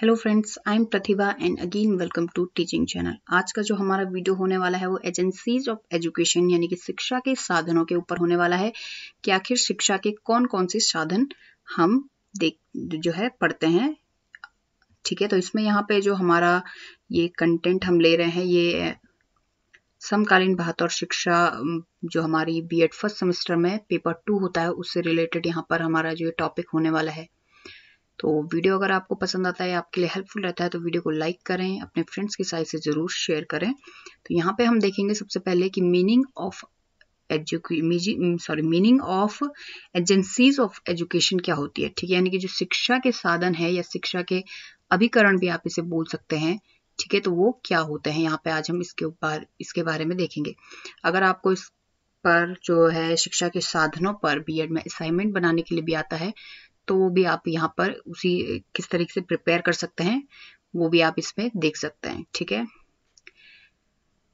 hello friends I am Pratibha and again welcome to teaching channel आज का जो हमारा वीडियो होने वाला है वो एजेंसीज ऑफ एजुकेशन यानी कि शिक्षा के साधनों के ऊपर होने वाला है कि आखिर शिक्षा के कौन कौन से साधन हम देख जो है पढ़ते हैं ठीक है तो इसमें यहाँ पे जो हमारा ये कंटेंट हम ले रहे हैं ये समकालीन भारत और शिक्षा जो हमारी बी एड फर्स्ट सेमेस्टर में पेपर टू होता है उससे रिलेटेड यहाँ पर हमारा जो टॉपिक होने वाला है तो वीडियो अगर आपको पसंद आता है आपके लिए हेल्पफुल रहता है तो वीडियो को लाइक करें अपने फ्रेंड्स के साइड से ज़रूर शेयर करें तो यहाँ पे हम देखेंगे सबसे पहले कि मीनिंग ऑफ एजुके sorry meaning of agencies of education क्या होती है ठीक है यानी कि जो शिक्षा के साधन है या शिक्षा के अभिकरण भी आप इसे बोल सकते हैं ठीक है तो वो क्या होते हैं यहाँ पे आज हम इसके ऊपर इसके बारे में देखेंगे अगर आपको इस पर जो है शिक्षा के साधनों पर बीएड में असाइनमेंट बनाने के लिए भी आता है तो वो भी आप यहाँ पर उसी किस तरीके से प्रिपेयर कर सकते हैं वो भी आप इसमें देख सकते हैं ठीक है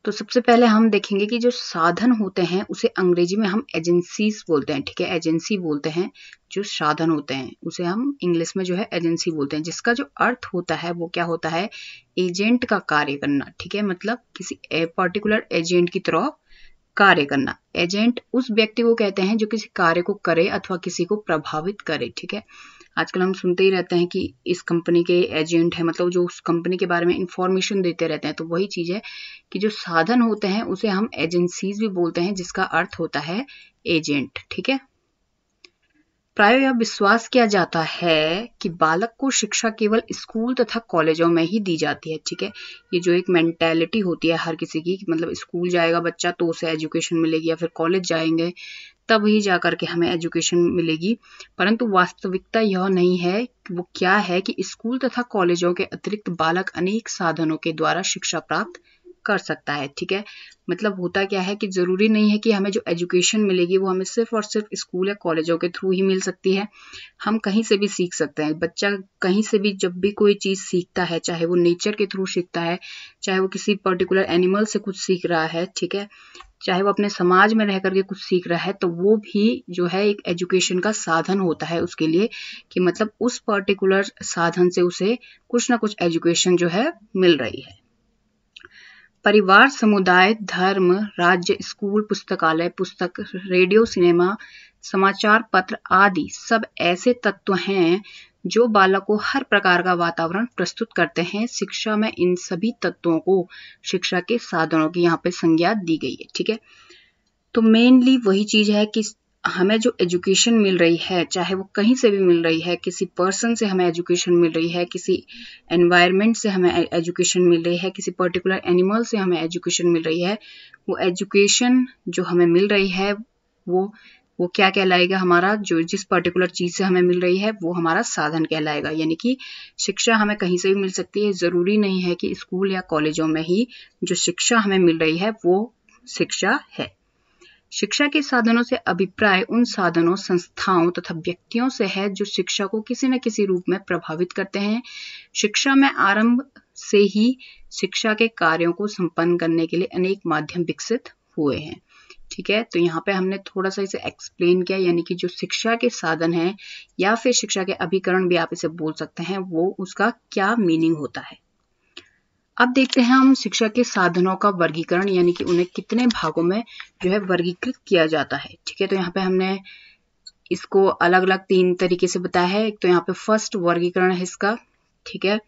तो सबसे पहले हम देखेंगे कि जो साधन होते हैं उसे अंग्रेजी में हम एजेंसीज बोलते हैं ठीक है एजेंसी बोलते हैं जो साधन होते हैं उसे हम इंग्लिश में जो है एजेंसी बोलते हैं जिसका जो अर्थ होता है वो क्या होता है एजेंट का कार्य करना ठीक है मतलब किसी पर्टिकुलर एजेंट की तरह कार्य करना एजेंट उस व्यक्ति को कहते हैं जो किसी कार्य को करे अथवा किसी को प्रभावित करे ठीक है आजकल हम सुनते ही रहते हैं कि इस कंपनी के एजेंट है मतलब जो उस कंपनी के बारे में इंफॉर्मेशन देते रहते हैं तो वही चीज़ है कि जो साधन होते हैं उसे हम एजेंसीज भी बोलते हैं जिसका अर्थ होता है एजेंट ठीक है प्राय यह विश्वास किया जाता है कि बालक को शिक्षा केवल स्कूल तथा कॉलेजों में ही दी जाती है ठीक है ये जो एक मेंटेलिटी होती है हर किसी की मतलब स्कूल जाएगा बच्चा तो उसे एजुकेशन मिलेगी या फिर कॉलेज जाएंगे तब ही जा करके हमें एजुकेशन मिलेगी परंतु वास्तविकता यह नहीं है कि वो क्या है कि स्कूल तथा कॉलेजों के अतिरिक्त बालक अनेक साधनों के द्वारा शिक्षा प्राप्त कर सकता है ठीक है मतलब होता क्या है कि ज़रूरी नहीं है कि हमें जो एजुकेशन मिलेगी वो हमें सिर्फ और सिर्फ स्कूल या कॉलेजों के थ्रू ही मिल सकती है हम कहीं से भी सीख सकते हैं बच्चा कहीं से भी जब भी कोई चीज़ सीखता है चाहे वो नेचर के थ्रू सीखता है चाहे वो किसी पर्टिकुलर एनिमल से कुछ सीख रहा है ठीक है चाहे वो अपने समाज में रह करके कुछ सीख रहा है तो वो भी जो है एक एजुकेशन का साधन होता है उसके लिए कि मतलब उस पर्टिकुलर साधन से उसे कुछ ना कुछ एजुकेशन जो है मिल रही है परिवार समुदाय धर्म राज्य स्कूल पुस्तकालय पुस्तक रेडियो सिनेमा समाचार पत्र आदि सब ऐसे तत्व हैं जो बालक को हर प्रकार का वातावरण प्रस्तुत करते हैं शिक्षा में इन सभी तत्वों को शिक्षा के साधनों की यहाँ पे संज्ञा दी गई है ठीक है तो मेनली वही चीज़ है कि हमें जो एजुकेशन मिल रही है चाहे वो कहीं से भी मिल रही है किसी पर्सन से हमें एजुकेशन मिल रही है किसी एनवायरनमेंट से हमें एजुकेशन मिल रही है किसी पर्टिकुलर एनिमल से हमें एजुकेशन मिल रही है वो एजुकेशन जो हमें मिल रही है वो वो क्या कहलाएगा हमारा जो जिस पर्टिकुलर चीज़ से हमें मिल रही है वो हमारा साधन कहलाएगा यानी कि शिक्षा हमें कहीं से भी मिल सकती है ज़रूरी नहीं है कि स्कूल या कॉलेजों में ही जो शिक्षा हमें मिल रही है वो शिक्षा है शिक्षा के साधनों से अभिप्राय उन साधनों संस्थाओं तथा व्यक्तियों से है जो शिक्षा को किसी न किसी रूप में प्रभावित करते हैं शिक्षा में आरंभ से ही शिक्षा के कार्यों को संपन्न करने के लिए अनेक माध्यम विकसित हुए हैं ठीक है तो यहाँ पे हमने थोड़ा सा इसे एक्सप्लेन किया यानी कि जो शिक्षा के साधन है या फिर शिक्षा के अभिकरण भी आप इसे बोल सकते हैं वो उसका क्या मीनिंग होता है अब देखते हैं हम शिक्षा के साधनों का वर्गीकरण यानी कि उन्हें कितने भागों में जो है वर्गीकृत किया जाता है ठीक है तो यहाँ पे हमने इसको अलग अलग तीन तरीके से बताया है एक तो यहाँ पे फर्स्ट वर्गीकरण है इसका ठीक है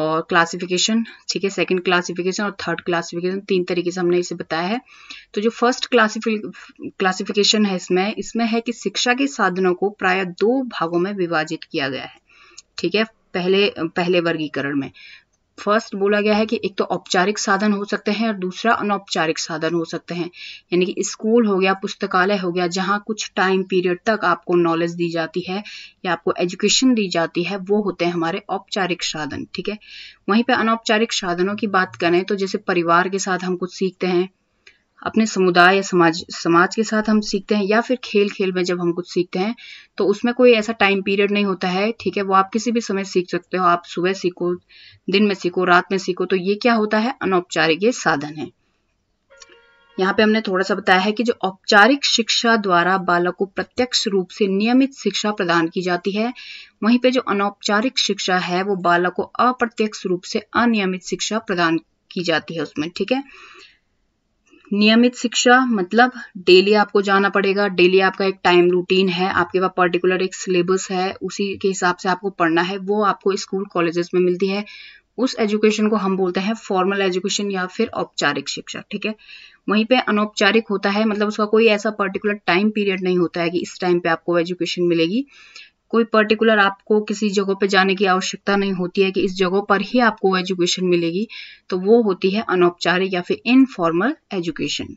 और क्लासिफिकेशन ठीक है सेकंड क्लासिफिकेशन और थर्ड क्लासिफिकेशन तीन तरीके से हमने इसे बताया है तो जो फर्स्ट क्लासिफि क्लासिफिकेशन है इसमें इसमें है कि शिक्षा के साधनों को प्राय दो भागों में विभाजित किया गया है ठीक है पहले पहले वर्गीकरण में फर्स्ट बोला गया है कि एक तो औपचारिक साधन हो सकते हैं और दूसरा अनौपचारिक साधन हो सकते हैं यानी कि स्कूल हो गया पुस्तकालय हो गया जहाँ कुछ टाइम पीरियड तक आपको नॉलेज दी जाती है या आपको एजुकेशन दी जाती है वो होते हैं हमारे औपचारिक साधन ठीक है वहीं पे अनौपचारिक साधनों की बात करें तो जैसे परिवार के साथ हम कुछ सीखते हैं अपने समुदाय या समाज समाज के साथ हम सीखते हैं या फिर खेल खेल में जब हम कुछ सीखते हैं तो उसमें कोई ऐसा टाइम पीरियड नहीं होता है ठीक है वो आप किसी भी समय सीख सकते हो आप सुबह सीखो दिन में सीखो रात में सीखो तो ये क्या होता है अनौपचारिक ये साधन है यहाँ पे हमने थोड़ा सा बताया है कि जो औपचारिक शिक्षा द्वारा बालक को प्रत्यक्ष रूप से नियमित शिक्षा प्रदान की जाती है वहीं पे जो अनौपचारिक शिक्षा है वो बालक को अप्रत्यक्ष रूप से अनियमित शिक्षा प्रदान की जाती है उसमें ठीक है नियमित शिक्षा मतलब डेली आपको जाना पड़ेगा डेली आपका एक टाइम रूटीन है आपके पास पर्टिकुलर एक सिलेबस है उसी के हिसाब से आपको पढ़ना है वो आपको स्कूल कॉलेजेस में मिलती है उस एजुकेशन को हम बोलते हैं फॉर्मल एजुकेशन या फिर औपचारिक शिक्षा ठीक है वहीं पे अनौपचारिक होता है मतलब उसका कोई ऐसा पर्टिकुलर टाइम पीरियड नहीं होता है कि इस टाइम पे आपको एजुकेशन मिलेगी कोई पर्टिकुलर आपको किसी जगह पे जाने की आवश्यकता नहीं होती है कि इस जगह पर ही आपको एजुकेशन मिलेगी तो वो होती है अनौपचारिक या फिर इनफॉर्मल एजुकेशन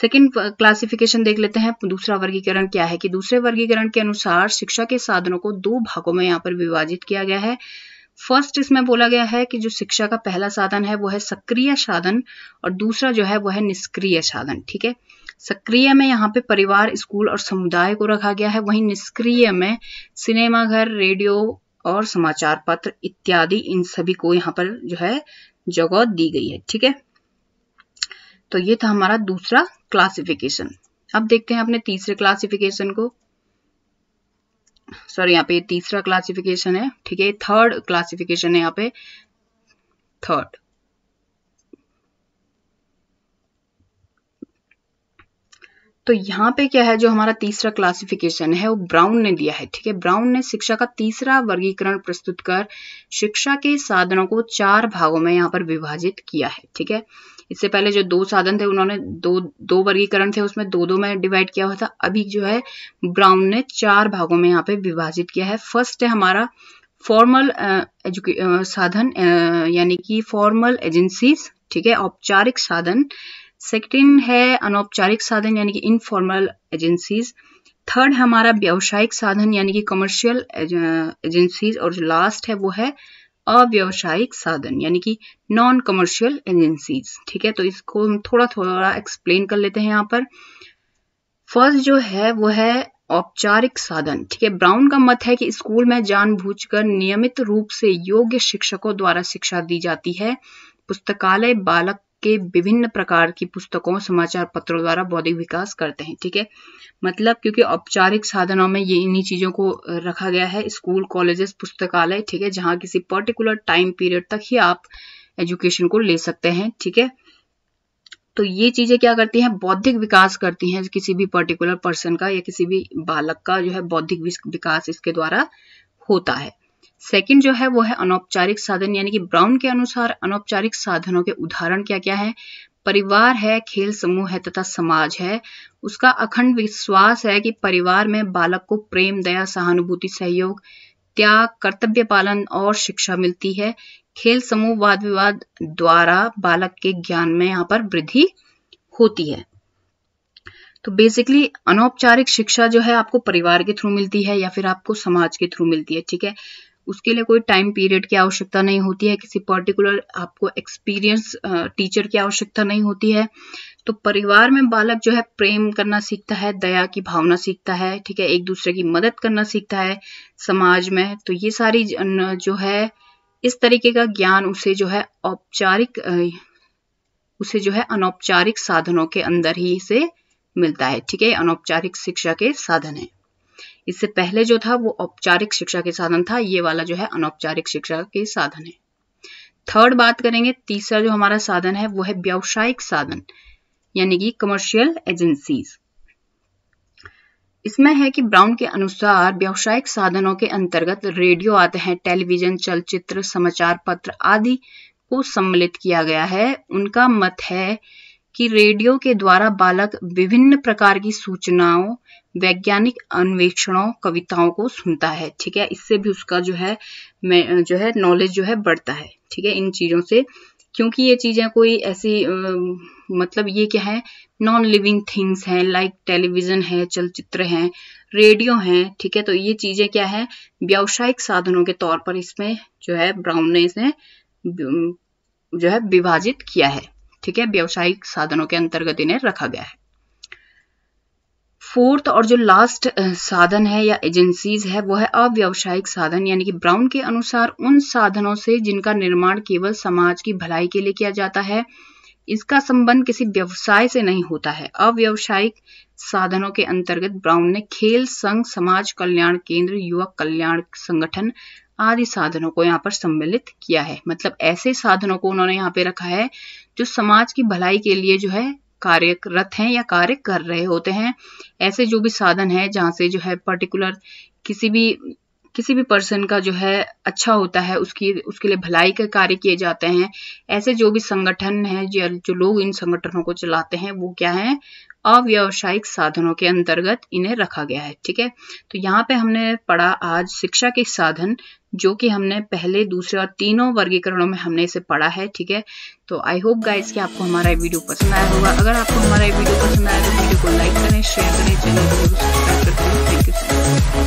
सेकेंड क्लासिफिकेशन देख लेते हैं दूसरा वर्गीकरण क्या है कि दूसरे वर्गीकरण के अनुसार शिक्षा के साधनों को दो भागों में यहाँ पर विभाजित किया गया है फर्स्ट इसमें बोला गया है कि जो शिक्षा का पहला साधन है वो है सक्रिय साधन और दूसरा जो है वो है निष्क्रिय साधन ठीक है सक्रिय में यहाँ पे परिवार स्कूल और समुदाय को रखा गया है वहीं निष्क्रिय में सिनेमाघर रेडियो और समाचार पत्र इत्यादि इन सभी को यहाँ पर जो है जगह दी गई है ठीक है तो ये था हमारा दूसरा क्लासिफिकेशन अब देखते हैं अपने तीसरे क्लासिफिकेशन को सॉरी यहाँ पे तीसरा क्लासिफिकेशन है ठीक है थर्ड क्लासिफिकेशन है यहाँ पे थर्ड तो यहाँ पे क्या है जो हमारा तीसरा क्लासिफिकेशन है वो ब्राउन ने दिया है ठीक है ब्राउन ने शिक्षा का तीसरा वर्गीकरण प्रस्तुत कर शिक्षा के साधनों को चार भागों में यहाँ पर विभाजित किया है ठीक है इससे पहले जो दो साधन थे उन्होंने दो दो वर्गीकरण थे उसमें दो दो में डिवाइड किया हुआ था अभी जो है ब्राउन ने चार भागों में यहाँ पे विभाजित किया है फर्स्ट है हमारा फॉर्मल एजुके साधन यानी कि फॉर्मल एजेंसीज ठीक है औपचारिक साधन सेकेंड है अनौपचारिक साधन यानी कि इनफॉर्मल एजेंसीज थर्ड हमारा व्यावसायिक साधन यानी कि कमर्शियल एजेंसीज और जो लास्ट है वो है अव्यवसायिक साधन यानी कि नॉन कमर्शियल एजेंसीज ठीक है तो इसको हम थोड़ा थोड़ा एक्सप्लेन कर लेते हैं यहाँ पर फर्स्ट जो है वो है औपचारिक साधन ठीक है ब्राउन का मत है कि स्कूल में जानबूझकर नियमित रूप से योग्य शिक्षकों द्वारा शिक्षा दी जाती है पुस्तकालय बालक के विभिन्न प्रकार की पुस्तकों समाचार पत्रों द्वारा बौद्धिक विकास करते हैं ठीक है मतलब क्योंकि औपचारिक साधनों में ये इन्हीं चीज़ों को रखा गया है स्कूल कॉलेजेस पुस्तकालय ठीक है जहाँ किसी पर्टिकुलर टाइम पीरियड तक ही आप एजुकेशन को ले सकते हैं ठीक है तो ये चीज़ें क्या करती हैं बौद्धिक विकास करती हैं किसी भी पर्टिकुलर पर्सन का या किसी भी बालक का जो है बौद्धिक विकास इसके द्वारा होता है सेकंड जो है वो है अनौपचारिक साधन यानी कि ब्राउन के अनुसार अनौपचारिक साधनों के उदाहरण क्या क्या है परिवार है खेल समूह है तथा समाज है उसका अखंड विश्वास है कि परिवार में बालक को प्रेम दया सहानुभूति सहयोग त्याग कर्तव्य पालन और शिक्षा मिलती है खेल समूह वाद विवाद द्वारा बालक के ज्ञान में यहाँ पर वृद्धि होती है तो बेसिकली अनौपचारिक शिक्षा जो है आपको परिवार के थ्रू मिलती है या फिर आपको समाज के थ्रू मिलती है ठीक है उसके लिए कोई टाइम पीरियड की आवश्यकता नहीं होती है किसी पर्टिकुलर आपको एक्सपीरियंस टीचर की आवश्यकता नहीं होती है तो परिवार में बालक जो है प्रेम करना सीखता है दया की भावना सीखता है ठीक है एक दूसरे की मदद करना सीखता है समाज में तो ये सारी जो है इस तरीके का ज्ञान उसे जो है औपचारिक उसे जो है अनौपचारिक साधनों के अंदर ही से मिलता है ठीक है अनौपचारिक शिक्षा के साधन है इससे पहले जो था वो औपचारिक शिक्षा के साधन था ये वाला जो है अनौपचारिक शिक्षा के साधन है थर्ड बात करेंगे तीसरा जो हमारा साधन है वो है व्यावसायिक साधन यानी कि कमर्शियल एजेंसीज इसमें है कि ब्राउन के अनुसार व्यावसायिक साधनों के अंतर्गत रेडियो आते हैं टेलीविजन चलचित्र समाचार पत्र आदि को सम्मिलित किया गया है उनका मत है कि रेडियो के द्वारा बालक विभिन्न प्रकार की सूचनाओं वैज्ञानिक अन्वेषणों कविताओं को सुनता है ठीक है इससे भी उसका जो है जो है नॉलेज जो है बढ़ता है ठीक है इन चीज़ों से क्योंकि ये चीज़ें कोई ऐसी मतलब ये क्या है नॉन लिविंग थिंग्स हैं लाइक टेलीविज़न है चलचित्र है रेडियो है ठीक है तो ये चीज़ें क्या है व्यावसायिक साधनों के तौर पर इसमें जो है ब्राउन ने इसे जो है विभाजित किया है ठीक है व्यावसायिक साधनों के अंतर्गत इन्हें रखा गया है फोर्थ और जो लास्ट साधन है या एजेंसीज है वो है अव्यावसायिक साधन यानी कि ब्राउन के अनुसार उन साधनों से जिनका निर्माण केवल समाज की भलाई के लिए किया जाता है इसका संबंध किसी व्यवसाय से नहीं होता है अव्यावसायिक साधनों के अंतर्गत ब्राउन ने खेल संघ समाज कल्याण केंद्र युवा कल्याण संगठन आदि साधनों को यहाँ पर सम्मिलित किया है मतलब ऐसे साधनों को उन्होंने यहाँ पे रखा है जो समाज की भलाई के लिए जो है कार्यरत हैं या कार्य कर रहे होते हैं ऐसे जो भी साधन है जहाँ से जो है पर्टिकुलर किसी भी किसी भी पर्सन का जो है अच्छा होता है उसकी उसके लिए भलाई के कार्य किए जाते हैं ऐसे जो भी संगठन है जो, जो लोग इन संगठनों को चलाते हैं वो क्या है अव्यावसायिक साधनों के अंतर्गत इन्हें रखा गया है ठीक है तो यहाँ पे हमने पढ़ा आज शिक्षा के साधन जो कि हमने पहले दूसरे और तीनों वर्गीकरणों में हमने इसे पढ़ा है ठीक है तो आई होप गाइस कि आपको हमारा ये वीडियो पसंद आया होगा अगर आपको हमारा ये वीडियो पसंद आया तो वीडियो को लाइक करें शेयर करें चैनल को सब्सक्राइब करें थैंक यू